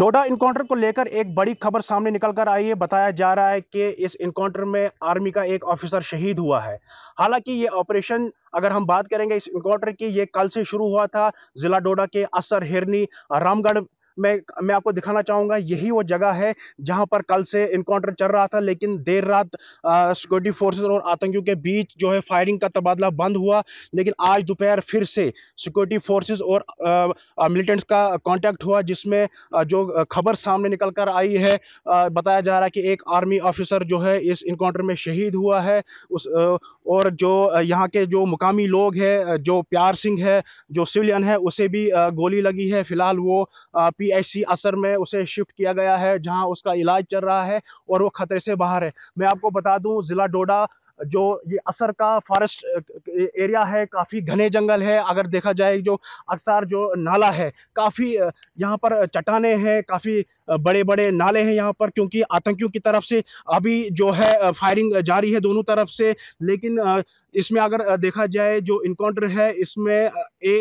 डोडा encounter को लेकर एक बड़ी खबर सामने निकल कर आई है बताया जा रहा है कि इस इनकाउंटर में आर्मी का एक ऑफिसर शहीद हुआ है हालांकि ये ऑपरेशन अगर हम बात करेंगे इस इनकाउंटर की ये कल से शुरू हुआ था जिला डोडा के असर हिरनी रामगढ़ मैं मैं आपको दिखाना चाहूँगा यही वो जगह है जहाँ पर कल से इनकाउंटर चल रहा था लेकिन देर रात सिक्योरिटी फोर्सेज और आतंकियों के बीच जो है फायरिंग का तबादला बंद हुआ लेकिन आज दोपहर फिर से सिक्योरिटी फोर्सेज और मिलिटेंट्स का कॉन्टैक्ट हुआ जिसमें जो खबर सामने निकल कर आई है बताया जा रहा है कि एक आर्मी ऑफिसर जो है इस इनकाउंटर में शहीद हुआ है उस और जो यहाँ के जो मुकामी लोग हैं जो प्यार सिंह है जो सिविलियन है उसे भी गोली लगी है फिलहाल वो पी पीआईसी असर में उसे शिफ्ट किया गया है जहां उसका इलाज चल रहा है और वो खतरे से बाहर है मैं आपको बता दूं जिला डोडा जो ये असर का फॉरेस्ट एरिया है काफ़ी घने जंगल है अगर देखा जाए जो अक्सर जो नाला है काफ़ी यहाँ पर चट्टाने हैं काफ़ी बड़े बड़े नाले हैं यहाँ पर क्योंकि आतंकियों की तरफ से अभी जो है फायरिंग जारी है दोनों तरफ से लेकिन इसमें अगर देखा जाए जो इनकाउंटर है इसमें ए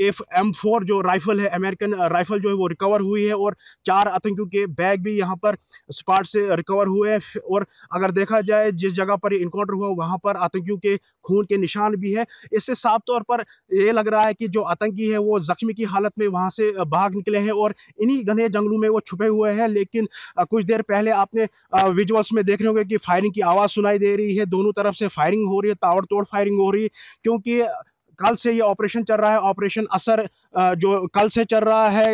एफ एम फोर जो राइफल है अमेरिकन राइफल जो है वो रिकवर हुई है और चार आतंकियों के बैग भी यहाँ पर स्पॉट से रिकवर हुए हैं और अगर देखा जाए जिस जगह पर इनकाउंटर हुआ वहाँ पर आतंकियों के खून के निशान भी है इससे साफ तौर पर ये लग रहा है कि जो आतंकी है वो जख्मी की हालत में वहाँ से भाग निकले हैं और इन्हीं घने जंगलों में वो छुपे हुए हैं लेकिन कुछ देर पहले आपने विजुअल्स में देख रहे होंगे कि फायरिंग की आवाज़ सुनाई दे रही है दोनों तरफ से फायरिंग हो रही है ताबड़तोड़ फायरिंग हो रही है क्योंकि कल से ये ऑपरेशन चल रहा है ऑपरेशन असर जो कल से चल रहा है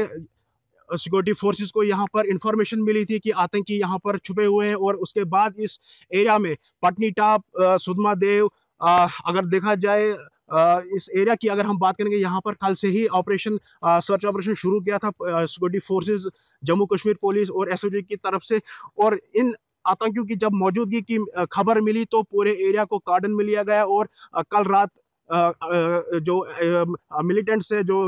सिक्योरिटी फोर्सेस को यहाँ पर इंफॉर्मेशन मिली थी कि आतंकी यहाँ पर छुपे हुए हैं और उसके बाद इस एरिया में पटनी टाप सुदमा देव अगर देखा जाए इस एरिया की अगर हम बात करेंगे यहाँ पर कल से ही ऑपरेशन सर्च ऑपरेशन शुरू किया था security forces Jammu Kashmir police और एसओजी की तरफ से और इन आतंकियों की जब मौजूदगी की खबर मिली तो पूरे एरिया को कार्डन में लिया गया और कल रात जो मिलिटेंट्स है जो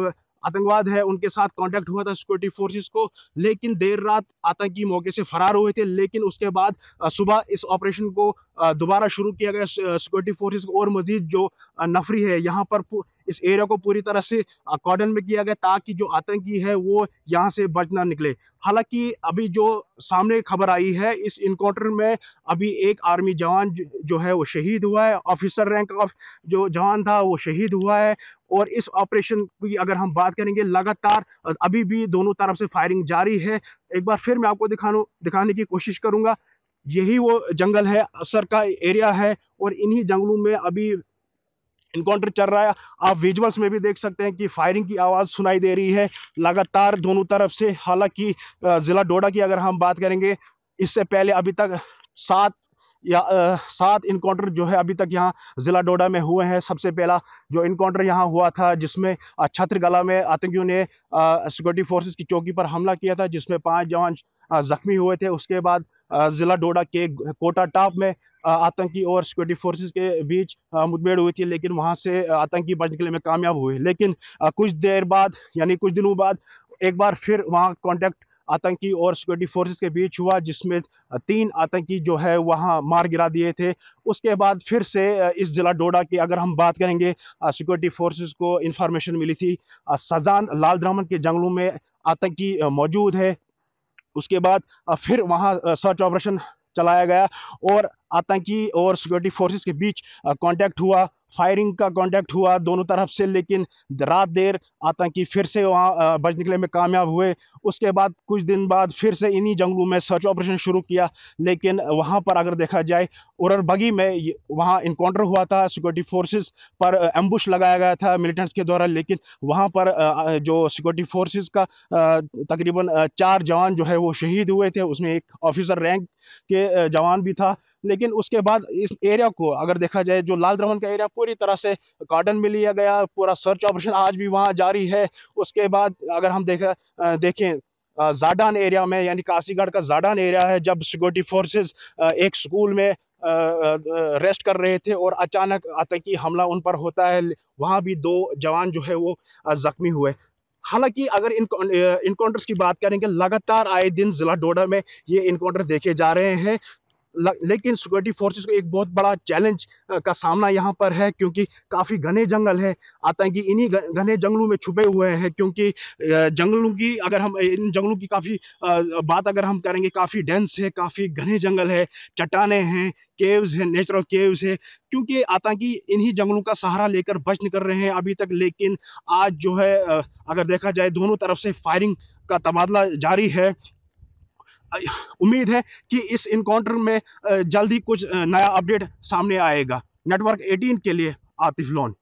आतंकवाद है उनके साथ कांटेक्ट हुआ था सिक्योरिटी फोर्सेस को लेकिन देर रात आतंकी मौके से फरार हुए थे लेकिन उसके बाद सुबह इस ऑपरेशन को दोबारा शुरू किया गया सिक्योरिटी फोर्सेस को और मजीद जो नफरी है यहाँ पर इस एरिया को पूरी तरह से कॉर्डन में किया गया ताकि जो आतंकी है वो यहाँ से बच ना निकले हालांकि अभी जो सामने खबर आई है इस इनकाउंटर में अभी एक आर्मी जवान जो है वो शहीद हुआ है ऑफिसर रैंक ऑफ जो जवान था वो शहीद हुआ है और इस ऑपरेशन की अगर हम बात करेंगे लगातार अभी भी दोनों तरफ से फायरिंग जारी है एक बार फिर मैं आपको दिखानो दिखाने की कोशिश करूंगा यही वो जंगल है असर का एरिया है और इन्हीं जंगलों में अभी इनकाउंटर चल रहा है आप विजुअल्स में भी देख सकते हैं कि फायरिंग की आवाज़ सुनाई दे रही है लगातार दोनों तरफ से हालांकि ज़िला डोडा की अगर हम बात करेंगे इससे पहले अभी तक सात या सात इनकाउंटर जो है अभी तक यहाँ ज़िला डोडा में हुए हैं सबसे पहला जो इनकाउंटर यहाँ हुआ था जिसमें छत्रगला में आतंकियों ने सिक्योरिटी फोर्सेस की चौकी पर हमला किया था जिसमें पांच जवान जख्मी हुए थे उसके बाद जिला डोडा के कोटा टाप में आतंकी और सिक्योरिटी फोर्सेस के बीच मुठभेड़ हुई थी लेकिन वहां से आतंकी बचने के लिए में कामयाब हुए लेकिन कुछ देर बाद यानी कुछ दिनों बाद एक बार फिर वहाँ कॉन्टैक्ट आतंकी और सिक्योरिटी फोर्सेस के बीच हुआ जिसमें तीन आतंकी जो है वहाँ मार गिरा दिए थे उसके बाद फिर से इस ज़िला डोडा की अगर हम बात करेंगे सिक्योरिटी फोर्सेस को इन्फॉर्मेशन मिली थी सजान लाल द्रामन के जंगलों में आतंकी मौजूद है उसके बाद फिर वहाँ सर्च ऑपरेशन चलाया गया और आतंकी और सिक्योरिटी फोर्सेस के बीच कांटेक्ट हुआ फायरिंग का कॉन्टैक्ट हुआ दोनों तरफ से लेकिन रात देर आतंकी फिर से वहाँ बच निकले में कामयाब हुए उसके बाद कुछ दिन बाद फिर से इन्हीं जंगलों में सर्च ऑपरेशन शुरू किया लेकिन वहाँ पर अगर देखा जाए उरर बगी में वहाँ इनकाउंटर हुआ था सिक्योरिटी फोर्सेस पर एम्बुश लगाया गया था मिलिटेंट्स के द्वारा लेकिन वहाँ पर जो सिक्योरिटी फोर्सेज का तकरीबन चार जवान जो है वो शहीद हुए थे उसमें एक ऑफिसर रैंक के जवान भी था लेकिन उसके बाद इस एरिया को अगर देखा जाए जो लाल द्रमन का एरिया पूरी तरह से गार्डन में लिया गया पूरा सर्च ऑपरेशन आज भी वहाँ जारी है उसके बाद अगर हम देखा देखें जाडान एरिया में यानी काशीगढ़ का जाडान एरिया है जब सिक्योरिटी फोर्सेज एक स्कूल में रेस्ट कर रहे थे और अचानक आतंकी हमला उन पर होता है वहाँ भी दो जवान जो है वो जख्मी हुए हालांकि अगर इन इनकाउंटर्स की बात करेंगे लगातार आए दिन जिला डोडा में ये इनकाउंटर देखे जा रहे हैं लेकिन सिक्योरिटी फोर्सेस को एक बहुत बड़ा चैलेंज का सामना यहाँ पर है क्योंकि काफ़ी घने जंगल है आतंकी इन्हीं घने जंगलों में छुपे हुए हैं क्योंकि जंगलों की अगर हम इन जंगलों की काफ़ी बात अगर हम करेंगे काफ़ी डेंस है काफ़ी घने जंगल है चट्टाने हैं केव्स हैं नेचुरल केव्स है क्योंकि आतंकी इन्हीं जंगलों का सहारा लेकर बच निकल रहे हैं अभी तक लेकिन आज जो है अगर देखा जाए दोनों तरफ से फायरिंग का तबादला जारी है उम्मीद है कि इस इनकाउंटर में जल्दी कुछ नया अपडेट सामने आएगा नेटवर्क 18 के लिए आतिफ लोन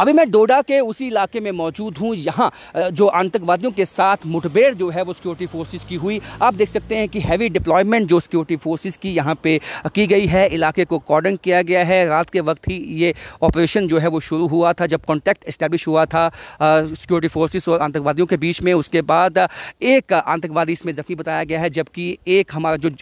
अभी मैं डोडा के उसी इलाके में मौजूद हूँ यहाँ जो आतंकवादियों के साथ मुठभेड़ जो है वो सिक्योरिटी फोर्सेज की हुई आप देख सकते हैं कि हैवी डिप्लॉयमेंट जो सिक्योरिटी फोर्सेज की यहाँ पे की गई है इलाके को कॉर्डन किया गया है रात के वक्त ही ये ऑपरेशन जो है वो शुरू हुआ था जब कॉन्टैक्ट इस्टेब्लिश हुआ था सिक्योरिटी फोर्सेज और आतंकवादियों के बीच में उसके बाद एक आतंकवादी इसमें जख्मी बताया गया है जबकि एक हमारा जो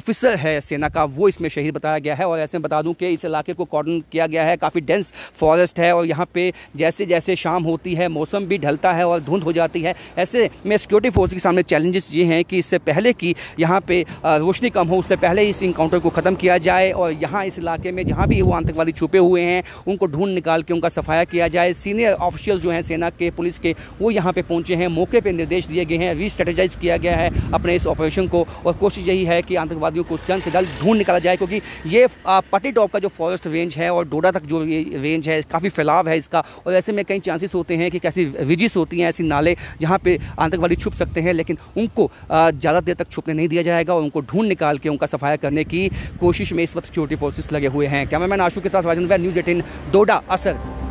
ऑफिसर है सेना का वो इसमें शहीद बताया गया है और ऐसे में बता दूँ कि इस इलाके को कॉर्डन किया गया है काफ़ी डेंस फॉरेस्ट है और यहाँ पे जैसे जैसे शाम होती है मौसम भी ढलता है और धुंध हो जाती है ऐसे में सिक्योरिटी फोर्स के सामने चैलेंजेस ये हैं कि इससे पहले कि यहाँ पे रोशनी कम हो उससे पहले इस इंकाउंटर को ख़त्म किया जाए और यहाँ इस इलाके में जहाँ भी वो आतंकवादी छुपे हुए हैं उनको ढूंढ निकाल के उनका सफाया किया जाए सीनियर ऑफिशियल जो हैं सेना के पुलिस के वो यहाँ पर पहुँचे हैं मौके पर निर्देश दिए गए हैं रीस्ट्रेटेजाइज किया गया है अपने इस ऑपरेशन को और कोशिश यही है कि आतंकवादियों को जल्द से जल्द ढूंढ निकाला जाए क्योंकि ये पट्टी टॉप का जो फॉरेस्ट रेंज है और डोडा तक जो रेंज है काफ़ी फैलाव है है इसका और ऐसे में कई चांसेस होते हैं कि कैसी विजिस होती हैं ऐसी नाले जहाँ पर आतंकवादी छुप सकते हैं लेकिन उनको ज़्यादा देर तक छुपने नहीं दिया जाएगा और उनको ढूंढ निकाल के उनका सफाया करने की कोशिश में इस वक्त सिक्योरिटी फोर्सेस लगे हुए हैं कैमरामैन आशू के साथ राजेंद्र न्यूज़ एटीन डोडा असर